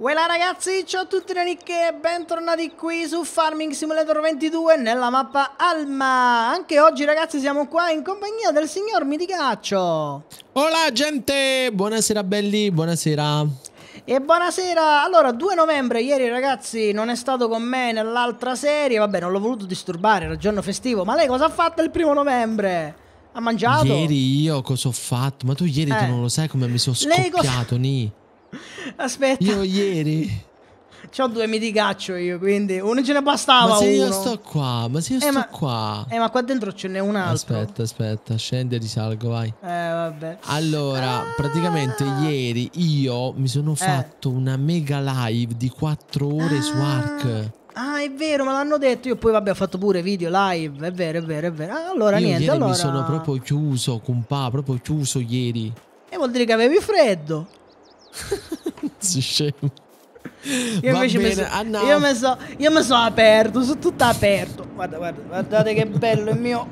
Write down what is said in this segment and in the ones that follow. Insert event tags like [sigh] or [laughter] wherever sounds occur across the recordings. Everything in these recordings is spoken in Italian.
Voilà ragazzi, ciao a tutti le Nick e bentornati qui su Farming Simulator 22 nella mappa Alma Anche oggi ragazzi siamo qua in compagnia del signor Miticaccio Hola gente, buonasera belli, buonasera e buonasera, allora 2 novembre ieri ragazzi non è stato con me nell'altra serie Vabbè non l'ho voluto disturbare, era giorno festivo Ma lei cosa ha fatto il primo novembre? Ha mangiato? Ieri io cosa ho fatto? Ma tu ieri eh. tu non lo sai come mi sono scoppiato, Ni [laughs] Aspetta. Io ieri. C'ho due miti meticaccio io, quindi uno ce ne bastava. Ma se uno. io sto qua, ma se io eh, sto ma, qua. Eh, ma qua dentro ce n'è un altro. Aspetta, aspetta, scendi e risalgo, vai. Eh, vabbè. Allora, ah. praticamente ieri io mi sono eh. fatto una mega live di 4 ore ah. su Ark. Ah, è vero, me l'hanno detto. Io poi, vabbè, ho fatto pure video live. È vero, è vero, è vero. Ah, allora, io niente. Ieri allora... mi sono proprio chiuso, compà, proprio chiuso ieri. E vuol dire che avevi freddo si scemo. Io invece bene, so, io mi sono aperto, sono tutto aperto. Guarda, guarda, guardate che bello il mio,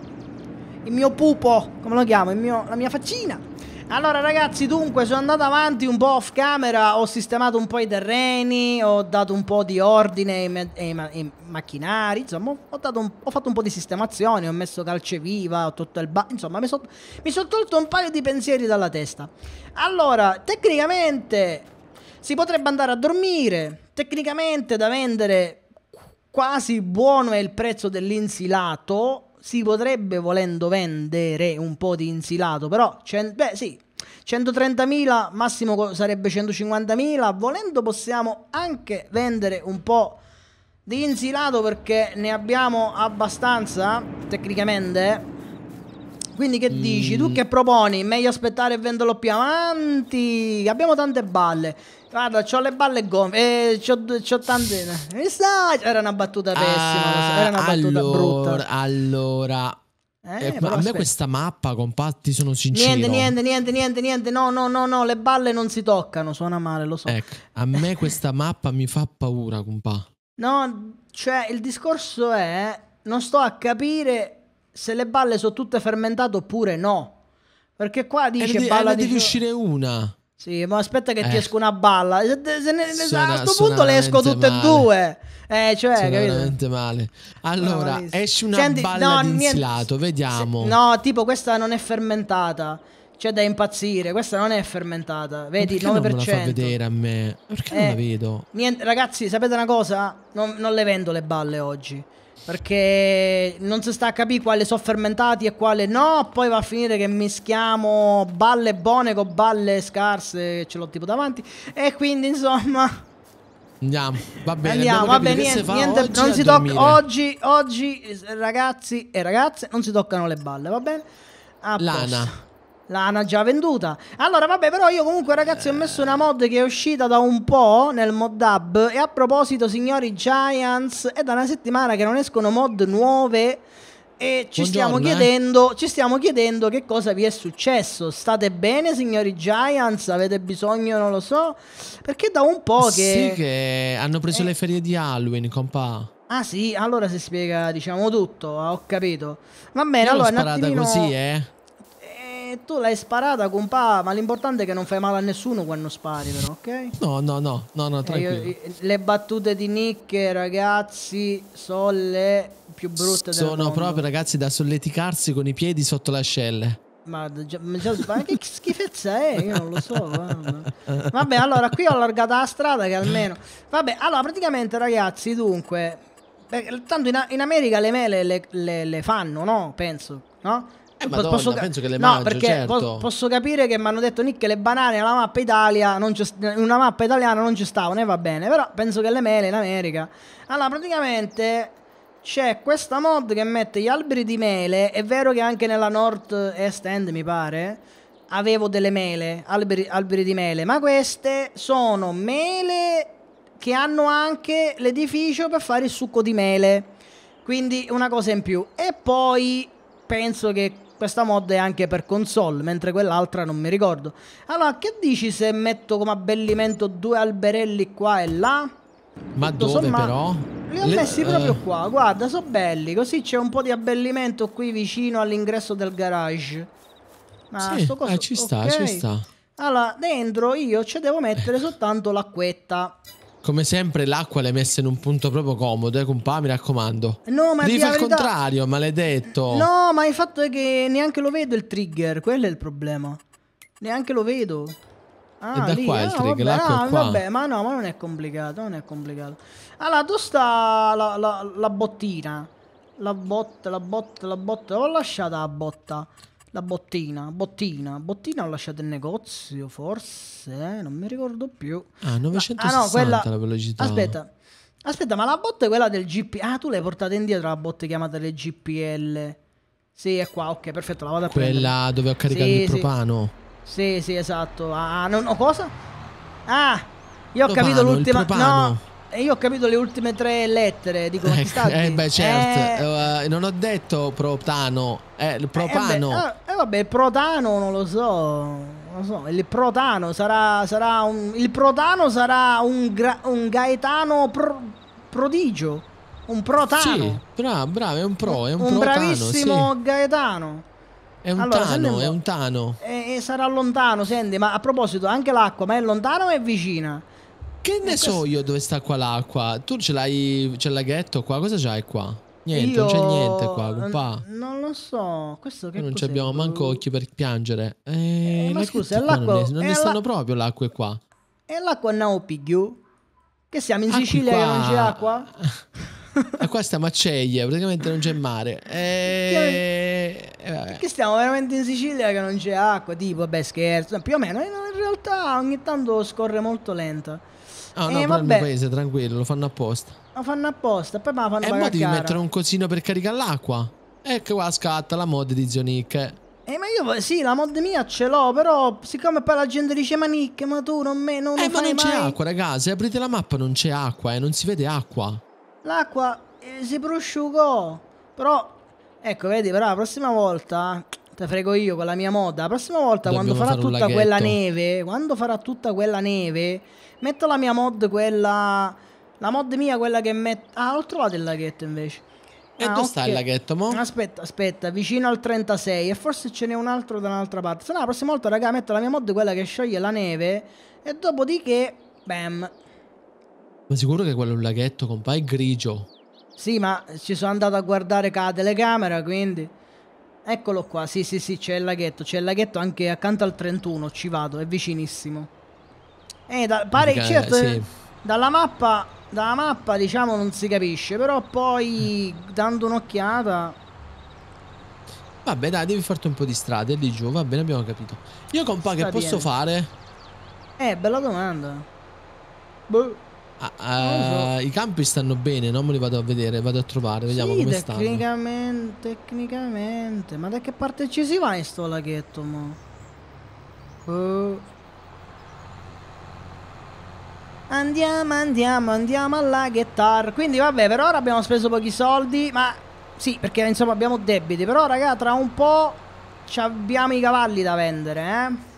il mio pupo, come lo chiamo? Mio, la mia faccina. Allora ragazzi dunque sono andato avanti un po' off camera Ho sistemato un po' i terreni Ho dato un po' di ordine ai, ai, ai macchinari Insomma ho, un, ho, fatto un po' di sistemazione Ho messo calce viva Ho tolto il ba Insomma mi sono so tolto un paio di pensieri dalla testa Allora tecnicamente si potrebbe andare a dormire Tecnicamente da vendere quasi buono è il prezzo dell'insilato si potrebbe volendo vendere un po' di insilato, però cent- beh, sì, 130.000, massimo sarebbe 150.000, volendo possiamo anche vendere un po' di insilato perché ne abbiamo abbastanza tecnicamente quindi che dici? Tu mm. che proponi? Meglio aspettare e venderlo più avanti. Abbiamo tante balle. Guarda, ho le balle gomme. Eh, ho tante. Mi sa. Era una battuta ah, pessima. Ah, era una battuta brutta. Allora. Eh, eh, a me questa mappa, compatti, sono sincero. Niente, niente, niente, niente, niente. No, no, no, no, le balle non si toccano. Suona male, lo so. Ecco, a me [laughs] questa mappa mi fa paura, compà. No, cioè, il discorso è. Non sto a capire se le balle sono tutte fermentate oppure no. Perché qua eh, dice eh, ne, balla di devi uscire una. Sì, ma aspetta che eh. ti esco una balla. Se, se ne, Suona, a questo punto le esco tutte male. e due. Eh, cioè, capito? veramente male. Allora, no, esce una Senti, balla no, di insilato, vediamo. Se, no, tipo questa non è fermentata. C'è da impazzire, questa non è fermentata. Vedi, ma 9%. non me la fa vedere a me? Perché eh, non la eh, vedo? Niente, ragazzi, sapete una cosa? Non, non le vendo le balle oggi. Perché non si sta a capire quale sono fermentati e quale no. Poi va a finire che mischiamo balle buone con balle scarse. Ce l'ho tipo davanti. E quindi insomma. Andiamo, va bene. Andiamo, va bene. Niente, niente oggi non si tocca. Oggi, oggi, ragazzi e ragazze, non si toccano le balle, va bene? A Lana. Posto. L'hanno già venduta. Allora, vabbè, però io comunque, ragazzi, ho eh. messo una mod che è uscita da un po' nel mod hub. E a proposito, signori Giants, è da una settimana che non escono mod nuove. E ci stiamo, eh. chiedendo, ci stiamo, chiedendo, che cosa vi è successo. State bene, signori Giants? Avete bisogno, non lo so. Perché da un po' che. Sì, che hanno preso eh. le ferie di Halloween, compa. Ah, sì, allora si spiega, diciamo tutto. ho capito. Va bene, Io allora. L'ho sparata attimino... così, eh tu l'hai sparata, compà, ma l'importante è che non fai male a nessuno quando spari, però, ok? No, no, no, no, no eh, tranquillo. Io, le battute di Nick, ragazzi, sono le più brutte sono del Sono proprio, ragazzi, da solleticarsi con i piedi sotto le ascelle. Ma, ma, che schifezza è? Io non lo so. Guarda. Vabbè, allora qui ho allargato la strada che almeno. Vabbè, allora praticamente ragazzi, dunque, tanto in, in America le mele le, le, le fanno, no? Penso, no? Eh, eh, Madonna, posso... penso che le no, mangio, perché certo. po posso capire che mi hanno detto Nick che le banane nella mappa Italia non una mappa italiana non ci stavano e va bene, però penso che le mele in America. Allora, praticamente c'è questa mod che mette gli alberi di mele, è vero che anche nella North East End mi pare avevo delle mele, alberi, alberi di mele, ma queste sono mele che hanno anche l'edificio per fare il succo di mele. Quindi una cosa in più. E poi penso che questa mod è anche per console, mentre quell'altra non mi ricordo. Allora, che dici se metto come abbellimento due alberelli qua e là? Ma Tutto dove sommato, però? Li ho Le, messi proprio uh... qua, guarda, sono belli, così c'è un po' di abbellimento qui vicino all'ingresso del garage. Ma sì, coso... eh, ci sta, okay. ci sta. Allora, dentro io ci devo mettere eh. soltanto l'acquetta. Come sempre l'acqua l'hai messa in un punto proprio comodo, eh, compà, mi raccomando. No, ma Devi fare il contrario, maledetto. No, ma il fatto è che neanche lo vedo il trigger, quello è il problema. Neanche lo vedo. Ah, è da lì, qua ah, il trigger, no, l'acqua no, è ah, qua. Vabbè, ma no, ma non è complicato, non è complicato. Allora, tu sta la, la, la bottina. La botta, la botta, la botta. L'ho lasciata la botta. La bottina, bottina, bottina ho lasciato il negozio forse, eh, non mi ricordo più. Ah, 960 la, ah, no, quella, la velocità. Aspetta, aspetta, ma la botta è quella del GP. Ah, tu l'hai portata indietro la botte chiamata le GPL. Sì, è qua, ok, perfetto, la vado a quella prendere. Quella dove ho caricato sì, il sì. propano. Sì, sì, esatto. Ah, non no, cosa? Ah, io ho propano, capito l'ultima. No, e eh, io ho capito le ultime tre lettere, dico, eh, [laughs] eh, certo. eh, eh beh, certo. Eh... Uh, non ho detto protano, eh, il propano. Eh, vabbè, beh, eh, vabbè, protano non lo so. Non lo so, il protano sarà, sarà un il protano sarà un, gra, un gaetano pro, prodigio, un protano. Sì, bravo, bravo, è un pro, è un, un protano, bravissimo sì. gaetano. È un allora, tano, è un tano. E, sarà lontano, senti, ma a proposito, anche l'acqua, ma è lontano o è vicina? Che ne so io dove sta qua l'acqua? Tu ce l'hai, c'è il laghetto qua? Cosa c'hai qua? Niente, io... non c'è niente qua, compà. Non lo so, questo che Non abbiamo manco boh. occhi per piangere. Eh, eh, ma scusa, l'acqua... Non, è, non ne stanno proprio l'acqua qua. E l'acqua no, pigliù? Che siamo in acqua Sicilia qua. e non c'è acqua? [laughs] E qua stiamo a Ceglie, praticamente non c'è mare. E... Eh, che eh, stiamo veramente in Sicilia che non c'è acqua? Tipo, vabbè, scherzo. Più o meno, in realtà ogni tanto scorre molto lenta. Ah, no, eh, però nel paese, tranquillo, lo fanno apposta. Lo fanno apposta, poi ma la fanno eh, pagare. E mo devi mettere un cosino per caricare l'acqua. Ecco qua scatta la mod di zio Nick. Eh, ma io sì, la mod mia ce l'ho, però siccome poi la gente dice ma Nick, ma tu non me non Eh, ma non c'è acqua, ragazzi. se aprite la mappa non c'è acqua, eh, non si vede acqua. L'acqua eh, si prosciugò. Però ecco, vedi, però la prossima volta Te frego io con la mia moda. La prossima volta, Dobbiamo quando farà tutta quella neve, quando farà tutta quella neve, metto la mia mod, quella. La mod mia, quella che metto. Ah, ho trovato il laghetto invece. E ah, dove okay. sta il laghetto? Mo? Aspetta, aspetta, vicino al 36. E forse ce n'è un altro da un'altra parte. Se no, la prossima volta, raga, metto la mia mod, quella che scioglie la neve. E dopodiché, bam. Ma sicuro che quello è un laghetto, compa, è grigio. Sì, ma ci sono andato a guardare con la telecamera, quindi. Eccolo qua, sì sì sì, c'è il laghetto, c'è il laghetto anche accanto al 31, ci vado, è vicinissimo. Eh, da, pare, Dica, certo, sì. dalla mappa, dalla mappa diciamo non si capisce, però poi dando un'occhiata... Vabbè dai, devi farti un po' di strade lì giù, va bene, abbiamo capito. Io compa, Sta che posso fare? Eh, bella domanda. Boh. Ah, ah so. Ah, I campi stanno bene, non me li vado a vedere, vado a trovare, vediamo sì, come stanno. Tecnicamente, tecnicamente. Ma da che parte ci si va in sto laghetto, mo? Uh. Andiamo, andiamo, andiamo alla laghettar. Quindi vabbè, per ora abbiamo speso pochi soldi, ma sì, perché insomma abbiamo debiti. Però raga, tra un po' abbiamo i cavalli da vendere, eh.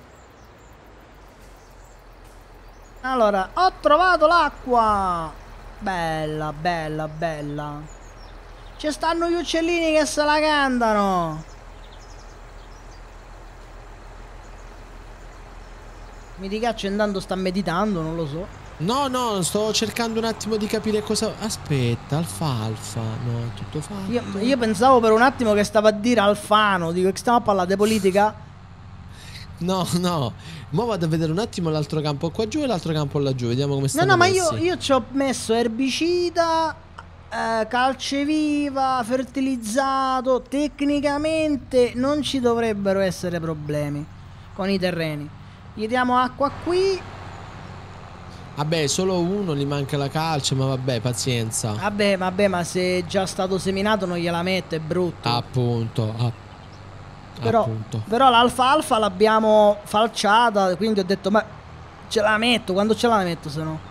Allora, ho trovato l'acqua! Bella, bella, bella. Ci stanno gli uccellini che se la cantano. Mi ricaccio intanto sta meditando, non lo so. No, no, sto cercando un attimo di capire cosa... Aspetta, alfalfa. No, è tutto fatto. Io, io pensavo per un attimo che stava a dire Alfano. Dico, che stiamo a parlare di politica? No, no. Mo vado a vedere un attimo l'altro campo qua giù e l'altro campo laggiù. Vediamo come sta. No, no, messi. ma io, io ci ho messo erbicida, eh, viva, fertilizzato. Tecnicamente non ci dovrebbero essere problemi con i terreni. Gli diamo acqua qui. Vabbè, solo uno gli manca la calce, ma vabbè, pazienza. Vabbè, vabbè, ma se è già stato seminato non gliela mette, è brutto. Appunto, appunto. Però, Appunto. però l'alfalfa l'abbiamo falciata, quindi ho detto ma ce la metto, quando ce la metto se no?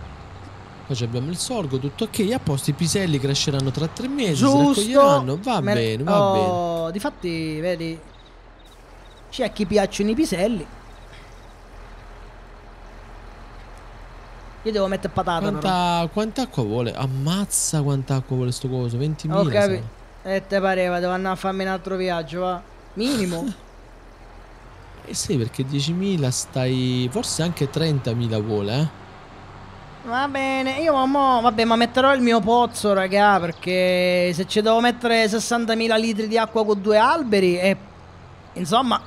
Poi abbiamo il sorgo, tutto ok, a posto i piselli cresceranno tra tre mesi, Giusto. si va Mer bene, va oh, bene. Difatti, vedi, c'è a chi piacciono i piselli. Io devo mettere patata quanta, quanta, acqua vuole? Ammazza quanta acqua vuole sto coso, 20.000. Ok, e te pareva, devo andare a farmi un altro viaggio, va. Minimo. Eh sì, perché 10.000 stai... Forse anche 30.000 vuole, eh? Va bene, io mamma, vabbè, ma metterò il mio pozzo, raga, perché se ci devo mettere 60.000 litri di acqua con due alberi e... Eh, insomma,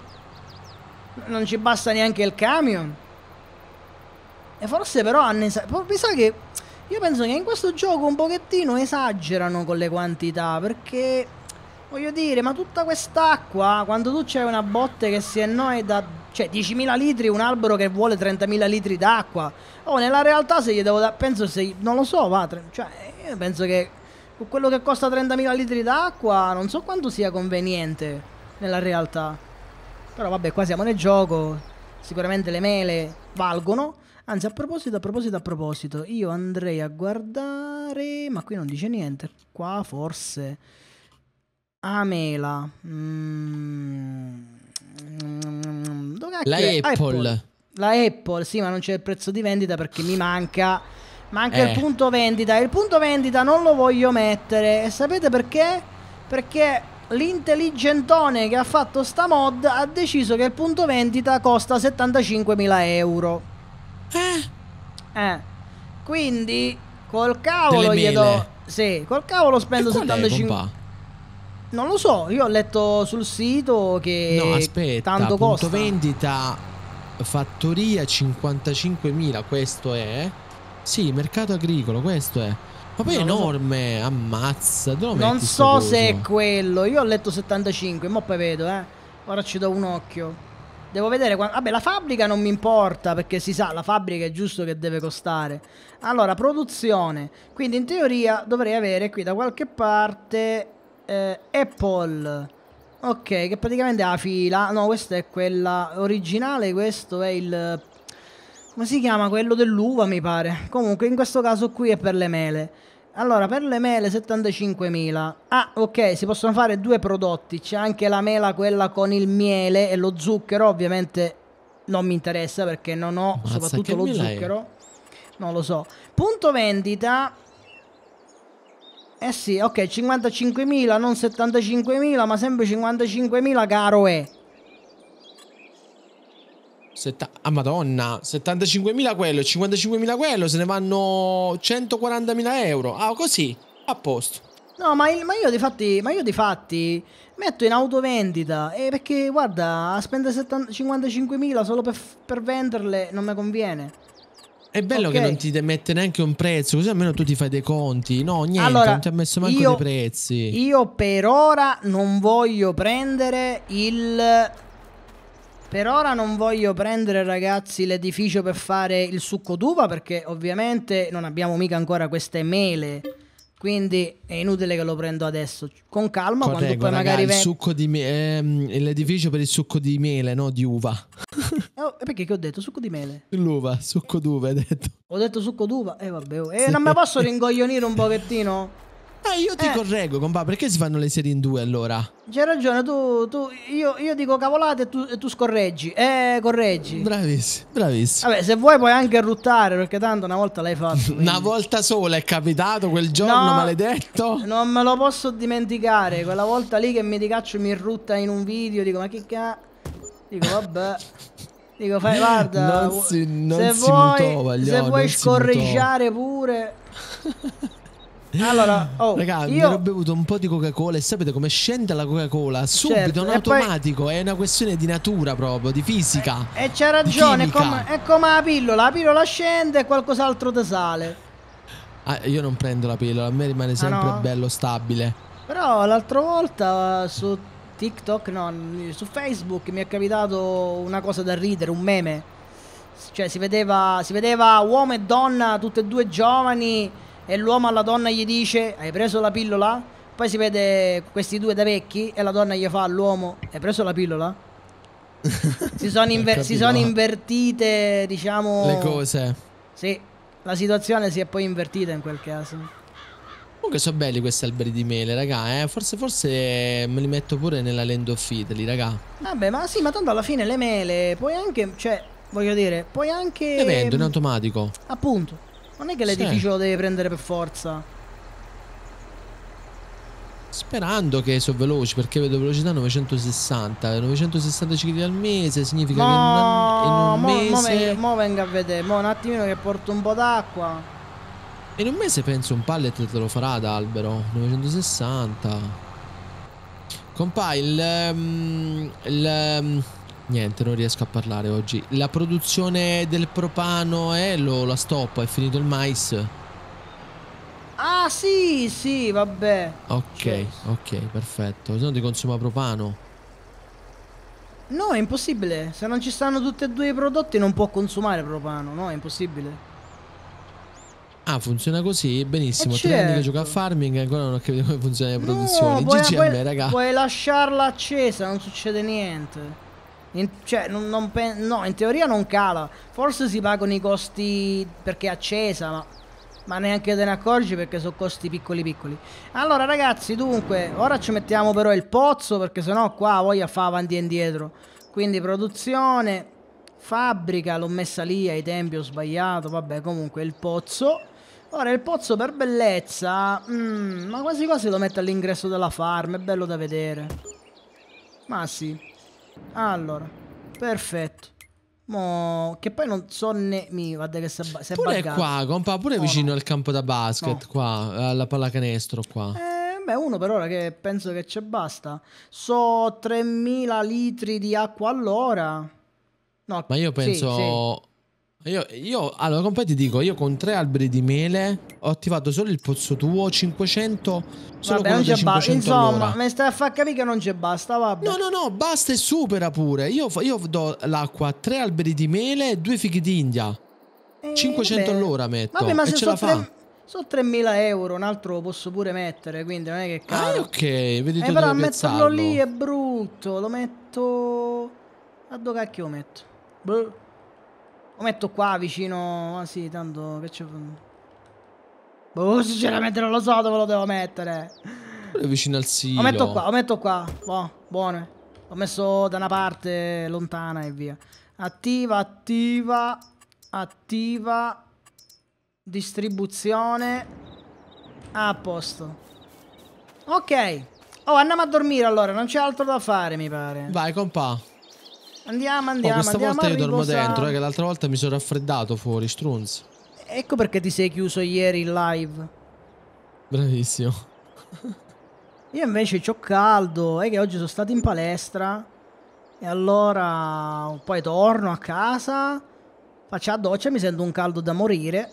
non ci basta neanche il camion. E forse però hanno esagerato... Mi sa che... Io penso che in questo gioco un pochettino esagerano con le quantità, perché... Voglio dire, ma tutta quest'acqua, quando tu c'hai una botte che si annoia da... Cioè, 10.000 litri, un albero che vuole 30.000 litri d'acqua. Oh, nella realtà se gli devo dare... Penso se... Non lo so, va. Cioè, io penso che... Con quello che costa 30.000 litri d'acqua, non so quanto sia conveniente nella realtà. Però vabbè, qua siamo nel gioco. Sicuramente le mele valgono. Anzi, a proposito, a proposito, a proposito, io andrei a guardare... Ma qui non dice niente. Qua forse... Amela. Mm. Mm. La Apple. Apple. La Apple, sì, ma non c'è il prezzo di vendita perché mi manca. Manca eh. il punto vendita. Il punto vendita non lo voglio mettere. E sapete perché? Perché l'intelligentone che ha fatto sta mod ha deciso che il punto vendita costa 75.000 euro. Eh. eh. Quindi col cavolo gli do. Sì, col cavolo spendo 75.000. euro. Non lo so, io ho letto sul sito che no, aspetta, tanto costa. vendita fattoria 55.000, questo è. Sì, mercato agricolo, questo è. Ma poi è enorme, so. ammazza. non so se è quello. Io ho letto 75, ma poi vedo, eh. Ora ci do un occhio. Devo vedere quando... Vabbè, la fabbrica non mi importa perché si sa, la fabbrica è giusto che deve costare. Allora, produzione. Quindi in teoria dovrei avere qui da qualche parte eh, Apple. Ok, che praticamente ha la fila. No, questa è quella originale, questo è il... Come si chiama? Quello dell'uva, mi pare. Comunque, in questo caso qui è per le mele. Allora, per le mele 75.000. Ah, ok, si possono fare due prodotti. C'è anche la mela, quella con il miele e lo zucchero. Ovviamente non mi interessa perché non ho Mazza, soprattutto lo zucchero. È? Non lo so. Punto vendita eh sì, ok, 55.000, non 75.000, ma sempre 55.000, caro è. Setta- ah, madonna, 75.000 quello 55.000 quello, se ne vanno 140.000 euro. Ah, così, a posto. No, ma, il, ma io di fatti, ma io di fatti metto in autovendita eh, perché guarda, spendere 55.000 solo per, per venderle non mi conviene. È bello okay. che non ti mette neanche un prezzo, così almeno tu ti fai dei conti. No, niente, allora, non ti ha messo manco io, dei prezzi. Io per ora non voglio prendere il... Per ora non voglio prendere, ragazzi, l'edificio per fare il succo d'uva, perché ovviamente non abbiamo mica ancora queste mele quindi è inutile che lo prendo adesso. Con calma, Corrego, quando poi magari. Raga, il succo di me- ehm, l'edificio per il succo di mele, no? Di uva. [laughs] oh, perché che ho detto? Succo di mele? L'uva, succo d'uva, hai detto. Ho detto succo d'uva? E eh, vabbè. Oh. Eh, sì. non mi posso ringoglionire un pochettino? Eh, io ti eh. correggo, compa, perché si fanno le serie in due allora? C'hai ragione, tu, tu io, io, dico cavolate e tu, e tu, scorreggi. Eh, correggi. Bravissimo, bravissimo. Vabbè, se vuoi puoi anche ruttare, perché tanto una volta l'hai fatto. Quindi... una volta sola è capitato quel giorno no, maledetto. Non me lo posso dimenticare, quella volta lì che mi ricaccio mi rutta in un video, dico ma che cazzo? Dico vabbè. Dico, fai guarda, non si, non se, vuoi, mutò, se vuoi scorreggiare pure. [laughs] Allora, [laughs] oh, Ragazzi, io... ho bevuto un po' di Coca-Cola e sapete come scende la Coca-Cola? Certo, Subito certo, in automatico, poi... è una questione di natura proprio, di fisica. Eh, e, e c'è ragione, è come, è come la pillola, la pillola scende e qualcos'altro te sale. Ah, io non prendo la pillola, a me rimane ah, sempre ah, no? bello stabile. Però l'altra volta su TikTok, no, su Facebook mi è capitato una cosa da ridere, un meme. Cioè si vedeva, si vedeva uomo e donna, tutte e due giovani e l'uomo alla donna gli dice hai preso la pillola? Poi si vede questi due da vecchi e la donna gli fa all'uomo hai preso la pillola? [laughs] si, sono inver- si sono invertite diciamo le cose. Sì, la situazione si è poi invertita in quel caso. Comunque sono belli questi alberi di mele, raga, eh. Forse, forse me li metto pure nella Land of Italy, raga. Vabbè, ma sì, ma tanto alla fine le mele puoi anche, cioè, voglio dire, puoi anche... Le vendo in automatico. Appunto. Non è che l'edificio sì. lo deve prendere per forza. Sperando che sono veloci perché vedo velocità 960 960 cicli al mese significa no, che in, in un mo, mese mo, venga a vedere mo un attimino che porto un po' d'acqua In un mese penso un pallet te lo farà ad albero 960 Compà il, ehm, il, il ehm, Niente, non riesco a parlare oggi. La produzione del propano, è lo, la stoppa, è finito il mais. Ah, sì, sì, vabbè. Ok, yes. ok, perfetto. Se no ti consuma propano. No, è impossibile. Se non ci stanno tutti e due i prodotti non può consumare propano, no? È impossibile. Ah, funziona così? Benissimo. Eh certo. Tre anni che gioca a certo. farming ancora non ho capito come funziona la produzione. No, puoi, puoi, raga. Puoi lasciarla accesa, non succede niente. In, cioè, non, non pe- no, in teoria non cala. Forse si pagano i costi perché è accesa, ma, ma neanche te ne accorgi perché sono costi piccoli piccoli. Allora, ragazzi, dunque, ora ci mettiamo però il pozzo perché sennò qua voglia fa avanti e indietro. Quindi produzione, fabbrica, l'ho messa lì ai tempi, ho sbagliato, vabbè, comunque il pozzo. Ora il pozzo per bellezza, mm, ma quasi quasi lo metto all'ingresso della farm, è bello da vedere. Ma sì. Allora, perfetto. Mo... Che poi non so ne... Mi guarda che si è Pure buggato. qua, compa, pure oh, vicino no. al campo da basket, no. qua, alla pallacanestro qua. Eh, beh, uno per ora che penso che c'è basta. So 3000 litri di acqua all'ora. No, Ma io penso... Sì, sì. Io, io, allora, compagno, ti dico, io con tre alberi di mele ho attivato solo il pozzo tuo, 500, solo vabbè, non c'è basta. Insomma, mi stai a far capire che non c'è basta, vabbè. No, no, no, basta e supera pure. Io, io do l'acqua a tre alberi di mele e due fichi d'India. Eh, 500 vabbè. all'ora metto. Vabbè, ma se ce la fa. Tre... Sono 3.000 euro, un altro lo posso pure mettere, quindi non è che cazzo. Ah, ok, vedi eh, però metterlo piazzarlo. lì è brutto, lo metto... A dove cacchio lo metto? Beh. Lo metto qua vicino... Ah sì, tanto che c'è... Boh, sinceramente non lo so dove lo devo mettere. È vicino al silo. Lo metto qua, lo metto qua. Boh, buone. L'ho messo da una parte lontana e via. Attiva, attiva, attiva. Distribuzione. Ah, a posto. Ok. Oh, andiamo a dormire allora, non c'è altro da fare, mi pare. Vai, compa. Andiamo, andiamo. Oh, questa andiamo volta io dormo dentro, eh, che l'altra volta mi sono raffreddato fuori, strunz. Ecco perché ti sei chiuso ieri in live. Bravissimo. [laughs] io invece ho caldo, è che oggi sono stato in palestra. E allora poi torno a casa, faccio la doccia, mi sento un caldo da morire.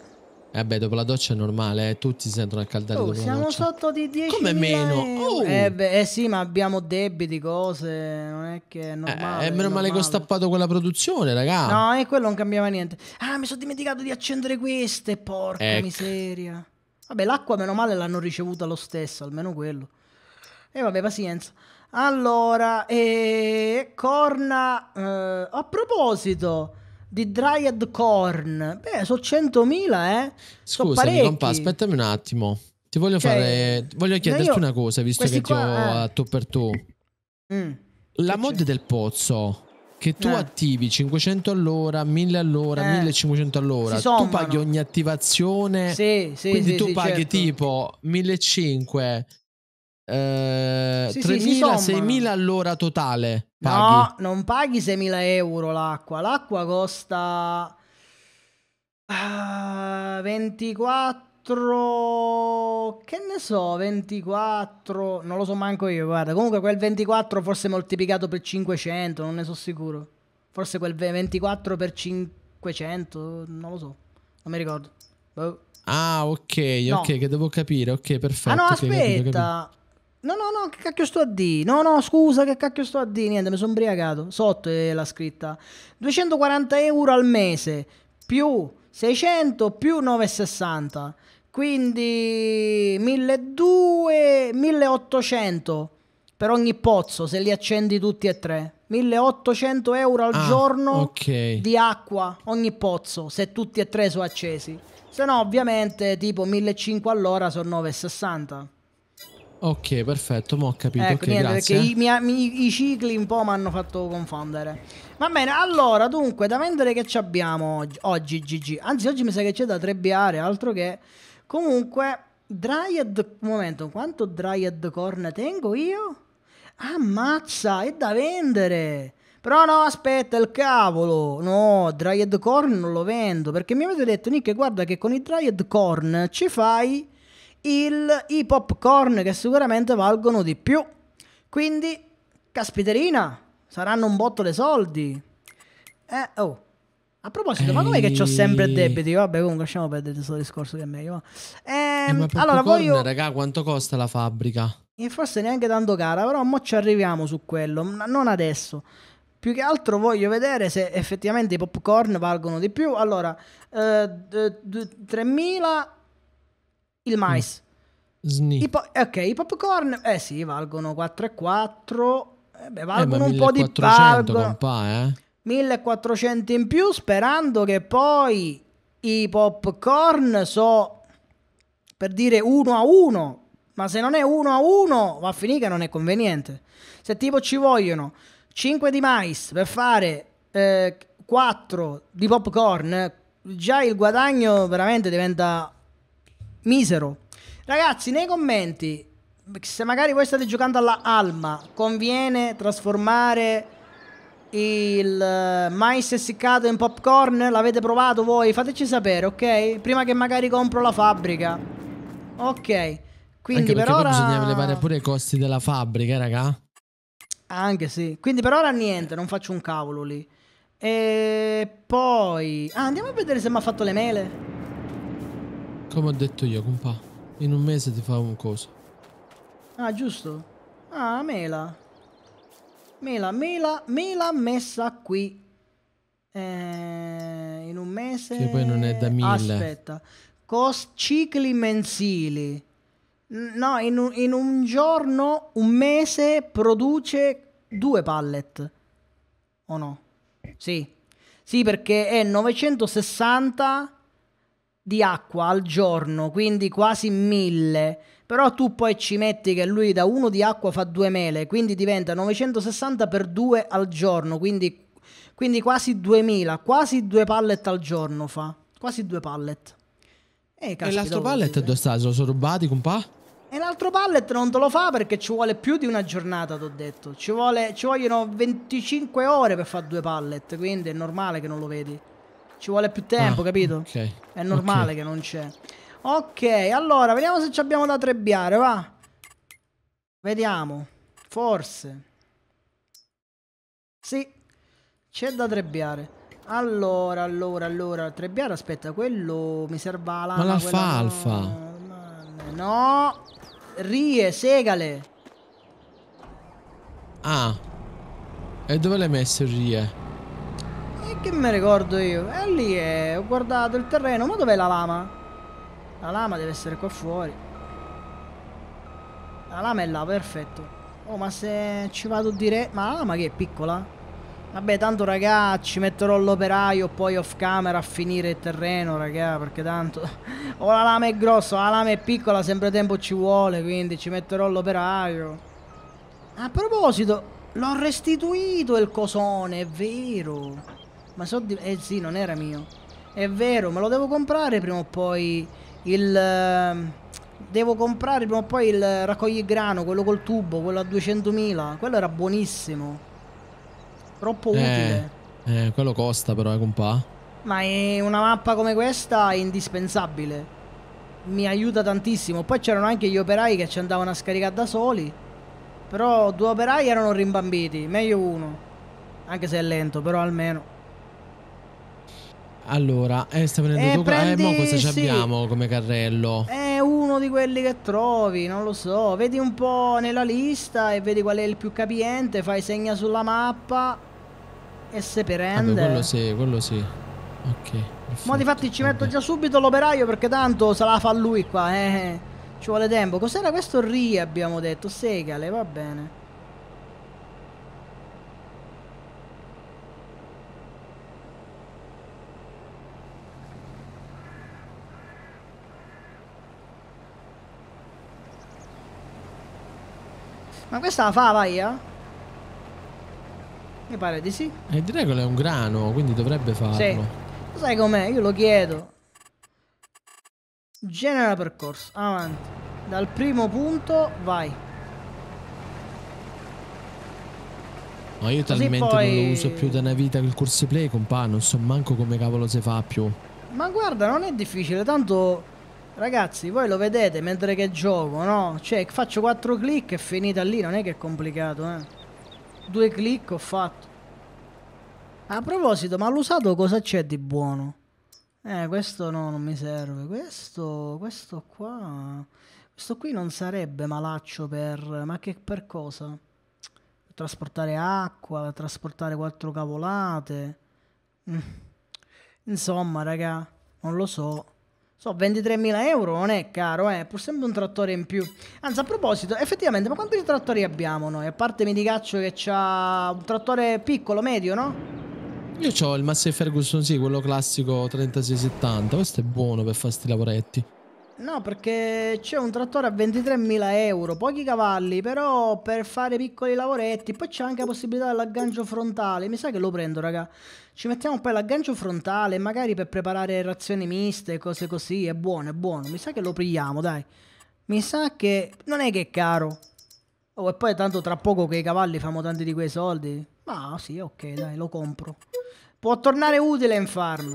Eh beh, dopo la doccia è normale, eh. tutti si sentono accaldare oh, dopo la doccia. Siamo sotto di 10 Come meno? Oh. Eh, beh, eh sì, ma abbiamo debiti, cose, non è che è eh, normale. Eh, è meno male che ho stappato quella produzione, raga. No, e eh, quello non cambiava niente. Ah, mi sono dimenticato di accendere queste, porca ecco. miseria. Vabbè, l'acqua meno male l'hanno ricevuta lo stesso, almeno quello. E eh, vabbè, pazienza. Allora, e... Corna... Eh, a proposito di Dryad Corn. Beh, sono 100.000, eh. So Scusami, compà, aspettami un attimo. Ti voglio cioè, fare. Voglio chiederti io, una cosa, visto che qua, ti ho eh. a tu per tu. Mm, La mod del pozzo. Che tu eh. attivi 500 all'ora, 1000 all'ora, eh. 1500 all'ora, tu paghi ogni attivazione, sì, sì, quindi sì, tu paghi certo. tipo 1500 eh, sì, 3.000, sì, all'ora totale. Paghi. No, non paghi 6.000 euro l'acqua. L'acqua costa uh, eh, 24. Che ne so, 24. Non lo so manco io. Guarda, comunque quel 24 forse moltiplicato per 500. Non ne so sicuro. Forse quel 24 per 500. Non lo so. Non mi ricordo. Boh. Ah, ok, no. ok, che devo capire. Ok, perfetto. Ah, no, aspetta. Capito, capito. No, no, no, che cacchio sto a di? No, no, scusa, che cacchio sto a di? Niente, mi sono ubriacato. Sotto è eh, la scritta. 240 euro al mese, più 600, più 960. Quindi 1200, 1800 per ogni pozzo, se li accendi tutti e tre. 1800 euro al ah, giorno okay. di acqua ogni pozzo, se tutti e tre sono accesi. Se no, ovviamente, tipo 1500 all'ora sono 960. Ok, perfetto, mo ho capito. Ecco, okay, niente, grazie. perché i, mia, mi, i, cicli un po' mi hanno fatto confondere. Va bene, allora, dunque, da vendere che ci abbiamo oggi, GG? Anzi, oggi mi sa che c'è da trebbiare, altro che... Comunque, Dryad... Un momento, quanto Dryad Corn tengo io? Ammazza, è da vendere! Però no, aspetta, il cavolo! No, Dryad Corn non lo vendo, perché mi avete detto, Nick, guarda che con i Dryad Corn ci fai il, i popcorn che sicuramente valgono di più. Quindi, caspiterina, saranno un botto le soldi. Eh, oh. A proposito, Ehi. ma com'è che ho sempre debiti? Vabbè, comunque lasciamo perdere questo discorso che è meglio. Ehm, eh, ma allora, popcorn, voglio... raga, quanto costa la fabbrica? E forse neanche tanto cara, però mo ci arriviamo su quello, ma non adesso. Più che altro voglio vedere se effettivamente i popcorn valgono di più. Allora, eh, 3000 il mais. Mm. Sni. I po- ok, i popcorn, eh sì, valgono 4,4. Eh beh, eh, valgono eh, un po' di più. compà, eh? 1400 in più, sperando che poi i popcorn so per dire uno a uno. Ma se non è uno a uno, va a finire che non è conveniente. Se tipo ci vogliono 5 di mais per fare eh, 4 di popcorn, già il guadagno veramente diventa misero. Ragazzi, nei commenti, se magari voi state giocando alla Alma, conviene trasformare il eh, mais essiccato in popcorn? L'avete provato voi? Fateci sapere, ok? Prima che magari compro la fabbrica. Ok. Quindi per ora... bisogna elevare pure i costi della fabbrica, raga. Anche sì. Quindi per ora niente, non faccio un cavolo lì. E poi... Ah, andiamo a vedere se mi ha fatto le mele. Come ho detto io, compà. In un mese ti fa un coso. Ah, giusto. Ah, mela. Mela, mela, mela messa qui. Eh, in un mese... Che poi non è da mille. Aspetta. Cost cicli mensili. No, in un, in un giorno, un mese, produce due pallet. O no? Sì. Sì, perché è 960 di acqua al giorno, quindi quasi mille. Però tu poi ci metti che lui da uno di acqua fa due mele, quindi diventa 960 per 2 al giorno, quindi, quindi quasi 2000, quasi due pallet al giorno fa, quasi due pallet. Eh, caspita, e l'altro pallet dove sta? Sono rubati, compà? E l'altro pallet non te lo fa perché ci vuole più di una giornata, ti ho detto. Ci, vuole, ci vogliono 25 ore per fare due pallet, quindi è normale che non lo vedi. Ci vuole più tempo, ah, capito? Ok. È normale okay. che non c'è. Ok, allora, vediamo se ci abbiamo da trebbiare, va. Vediamo. Forse. Sì. C'è da trebbiare. Allora, allora, allora. Trebbiare, aspetta, quello mi serve la lana. Ma la falfa. No, no. Rie, segale. Ah. E dove l'hai messo il rie? che mi ricordo io? E lì è, eh, ho guardato il terreno, ma dov'è la lama? La lama deve essere qua fuori. La lama è là, perfetto. Oh, ma se ci vado a dire... Ma la lama che è piccola? Vabbè, tanto raga, ci metterò l'operaio poi off camera a finire il terreno, raga, perché tanto... [laughs] o oh, la lama è grossa, la lama è piccola, sempre tempo ci vuole, quindi ci metterò l'operaio. A proposito, l'ho restituito il cosone, è vero. Ma so di... Eh sì, non era mio. È vero, ma lo devo comprare prima o poi. Il... Ehm, devo comprare prima o poi il raccogligrano, quello col tubo, quello a 200.000. Quello era buonissimo. Troppo eh, utile. Eh, eh quello costa però, eh, compà. Ma una mappa come questa è indispensabile. Mi aiuta tantissimo. Poi c'erano anche gli operai che ci andavano a scaricare da soli. Però due operai erano rimbambiti, meglio uno. Anche se è lento, però almeno. Allora, eh, sta prendendo eh, tu... Eh, prendi... eh, cosa sì. abbiamo come carrello? È eh, uno di quelli che trovi, non lo so. Vedi un po' nella lista e vedi qual è il più capiente, fai segna sulla mappa e se prende. quello sì, quello sì. Ok. Ma di fatti ci metto già subito l'operaio perché tanto se la fa lui qua, eh. Ci vuole tempo. Cos'era questo Ri abbiamo detto? Segale, va bene. Ma questa la fava io? Mi pare di sì. E eh, di regola è un grano, quindi dovrebbe farlo. Sì. sai com'è? Io lo chiedo. Genera percorso. Avanti. Dal primo punto vai. No, io Così talmente poi... non lo uso più da una vita il corsi play, compà, non so manco come cavolo si fa più. Ma guarda, non è difficile, tanto Ragazzi, voi lo vedete mentre che gioco, no? Cioè, faccio quattro clic e finita lì, non è che è complicato, eh. Due clic ho fatto. A proposito, ma l'usato cosa c'è di buono? Eh, questo no, non mi serve. Questo, questo qua... Questo qui non sarebbe malaccio per... Ma che per cosa? Per trasportare acqua, per trasportare quattro cavolate... Mm. Insomma, raga, non lo so. So, 23.000 euro non è caro, eh. Pur sempre un trattore in più. Anzi, a proposito, effettivamente, ma quanti trattori abbiamo noi? A parte mi dicaccio che c'ha un trattore piccolo, medio, no? Io ho il Massey Ferguson, sì, quello classico 3670. Questo è buono per fare questi lavoretti. No, perché c'è un trattore a 23.000 euro, pochi cavalli, però per fare piccoli lavoretti. Poi c'è anche la possibilità dell'aggancio frontale. Mi sa che lo prendo, raga. Ci mettiamo poi l'aggancio frontale, magari per preparare razioni miste, cose così. È buono, è buono. Mi sa che lo prendiamo, dai. Mi sa che... Non è che è caro. Oh, e poi tanto tra poco che i cavalli fanno tanti di quei soldi. Ma sì, ok, dai, lo compro. Può tornare utile in farm.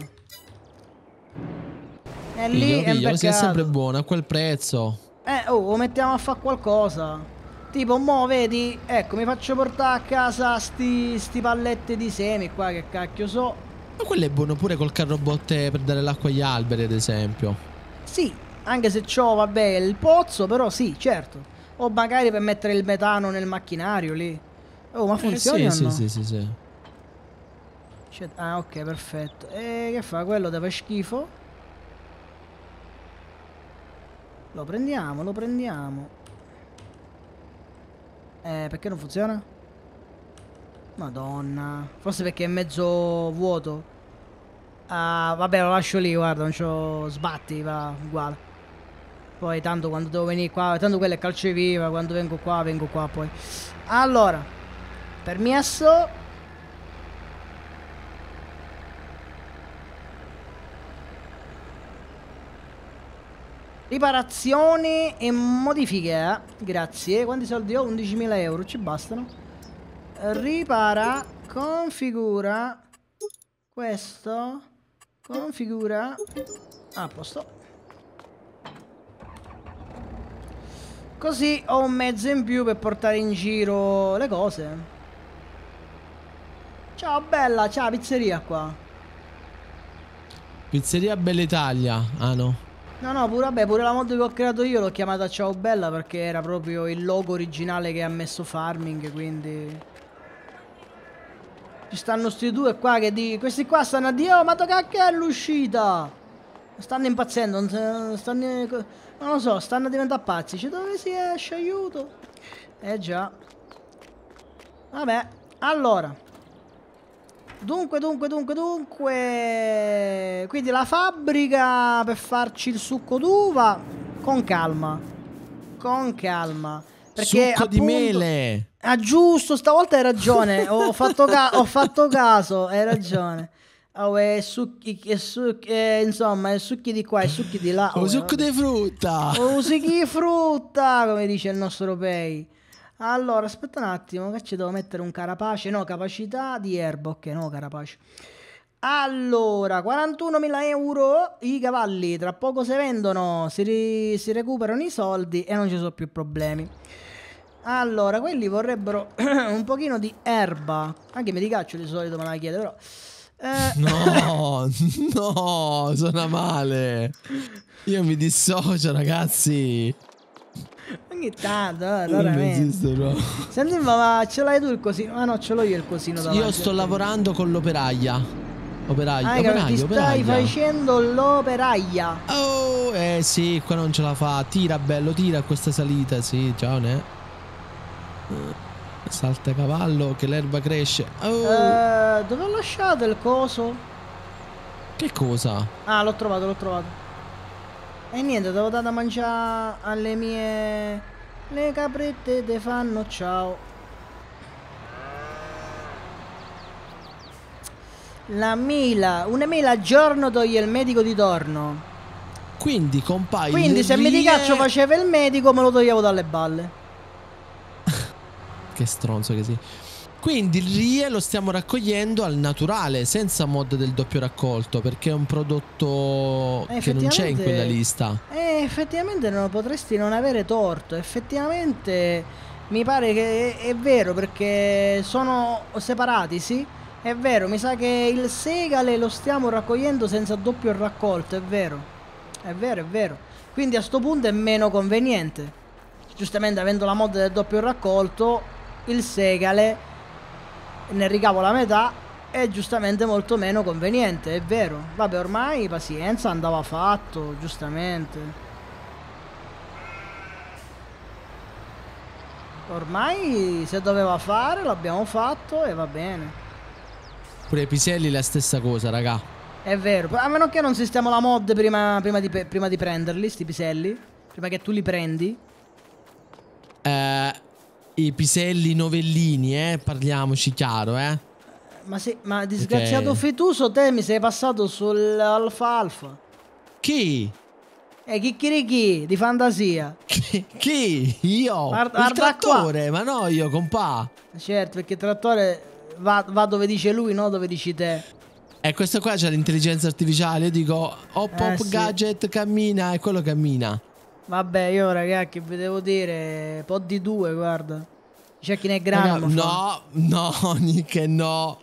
E lì è un è sempre buono, a quel prezzo. Eh, oh, lo mettiamo a fare qualcosa. Tipo, mo, vedi, ecco, mi faccio portare a casa sti, sti pallette di semi qua, che cacchio so. Ma quello è buono pure col carrobotte per dare l'acqua agli alberi, ad esempio. Sì, anche se ciò, vabbè, il pozzo, però sì, certo. O magari per mettere il metano nel macchinario lì. Oh, ma funziona? Eh, sì, sì, sì, sì, sì. Ah, ok, perfetto. E eh, che fa? Quello deve schifo. Lo prendiamo, lo prendiamo. Eh, perché non funziona? Madonna. Forse perché è mezzo vuoto. Ah, vabbè, lo lascio lì, guarda, non c'ho... Sbatti, va, uguale. Poi tanto quando devo venire qua, tanto quella è calceviva, quando vengo qua, vengo qua poi. Allora, permesso... Riparazioni e modifiche. Eh. Grazie. Quanti soldi ho? 11.000 euro. Ci bastano. Ripara. Configura. Questo. Configura. Ah, a posto. Così ho un mezzo in più per portare in giro le cose. Ciao bella, ciao pizzeria qua. Pizzeria Bella Italia. Ah no. No, no, pure, vabbè, pure la mod che ho creato io l'ho chiamata Ciao Bella perché era proprio il logo originale che ha messo Farming, quindi... Ci stanno sti due qua che di... Questi qua stanno a Dio, oh, ma to cacchio è l'uscita! Stanno impazzendo, stanno... Non lo so, stanno diventando pazzi. Cioè, dove si esce? Aiuto! Eh già. Vabbè, allora... Dunque, dunque, dunque, dunque... Quindi la fabbrica per farci il succo d'uva con calma. Con calma. Perché, succo appunto, di mele. Ah, giusto, stavolta hai ragione. [laughs] ho, fatto ho, fatto caso, hai ragione. Oh, e succhi, e succhi, e, insomma, e succhi di qua e succhi di là. Oh, oh succo di frutta. Oh, succhi di frutta, come dice il nostro Pei. Allora, aspetta un attimo, che ci devo mettere un carapace? No, capacità di erbo, ok, no carapace. Allora, 41.000 euro i cavalli, tra poco se vendono, si, si recuperano i soldi e non ci sono più problemi. Allora, quelli vorrebbero [clears throat] un pochino di erba. Anche mi ricaccio di solito me la chiede, però... Eh. No, [laughs] no, suona male. Io mi dissocio, ragazzi. [laughs] Ogni tanto, eh, veramente. No. Senti, ma ce l'hai tu il cosino? Ah no, ce l'ho io il cosino davanti. Io sto lavorando con l'operaia. Operaia, ah, operaia, ti stai facendo l'operaia. Oh, eh sì, qua non ce la fa. Tira bello, tira questa salita, sì, ne. Eh, salta cavallo che l'erba cresce. Oh. Eh, dove ho lasciato il coso? Che cosa? Ah, l'ho trovato, l'ho trovato. E niente, devo dare da mangiare alle mie... Le caprette te fanno ciao. La mila, una mila al giorno toglie il medico di torno. Quindi compaio. Quindi se mi di caccio faceva il medico me lo toglievo dalle balle. [laughs] che stronzo che sei. Quindi il RIE lo stiamo raccogliendo al naturale, senza mod del doppio raccolto, perché è un prodotto eh, che non c'è in quella lista. Eh, effettivamente non potresti non avere torto, effettivamente mi pare che è, è vero perché sono separati, sì. È vero, mi sa che il segale lo stiamo raccogliendo senza doppio raccolto, è vero. È vero, è vero. Quindi a sto punto è meno conveniente. Giustamente avendo la mod del doppio raccolto, il segale ne ricavo la metà è giustamente molto meno conveniente, è vero. Vabbè, ormai pazienza andava fatto, giustamente. Ormai se doveva fare l'abbiamo fatto e va bene. Pure i piselli la stessa cosa, raga. È vero, a meno che non sistemo la mod prima, prima, di, prima di prenderli, sti piselli. Prima che tu li prendi i piselli novellini, eh? Parliamoci chiaro, eh? Ma, se, ma disgraziato okay. fetuso, te mi sei passato sull'alfalfa. Chi? Eh, chicchirichi, di fantasia. [laughs] Chi? Io? Guarda, il trattore, qua. ma no io, compà. Certo, perché il trattore va, va dove dice lui, no dove dici te. E eh, questo qua c'è l'intelligenza artificiale, io dico hop hop eh, sì. gadget cammina e quello cammina. Vabbè, io ragazzi, vi devo dire, po' di due, guarda. C'è chi ne è grande. No, no, [laughs] Nick, no.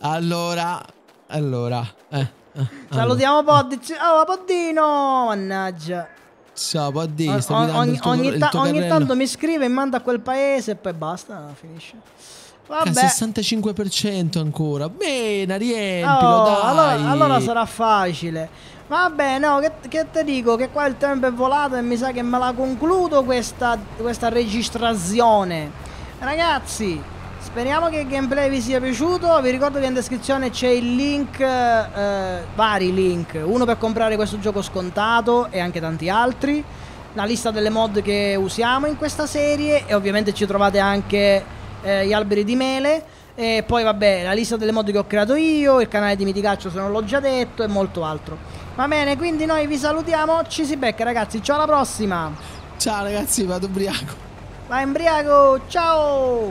Allora, allora. Eh, eh, Salutiamo allora. Oh, Poddino. Mannaggia. Ciao, Poddi. ogni, ogni, ta ogni tanto mi scrive e manda a quel paese e poi basta, finisce. Vabbè. 65% ancora. Bene, riempilo, oh, dai. Allora, allora sarà facile. Vabbè, no, che, che te dico? Che qua il tempo è volato e mi sa che me la concludo questa, questa registrazione. Ragazzi, speriamo che il gameplay vi sia piaciuto. Vi ricordo che in descrizione c'è il link, eh, vari link. Uno per comprare questo gioco scontato e anche tanti altri. La lista delle mod che usiamo in questa serie e ovviamente ci trovate anche eh, gli alberi di mele. E poi vabbè, la lista delle mod che ho creato io, il canale di Miticaccio se non l'ho già detto e molto altro. Va bene, quindi noi vi salutiamo, ci si becca ragazzi, ciao alla prossima! Ciao ragazzi, vado ubriaco! ¡A embriago! ¡Chao!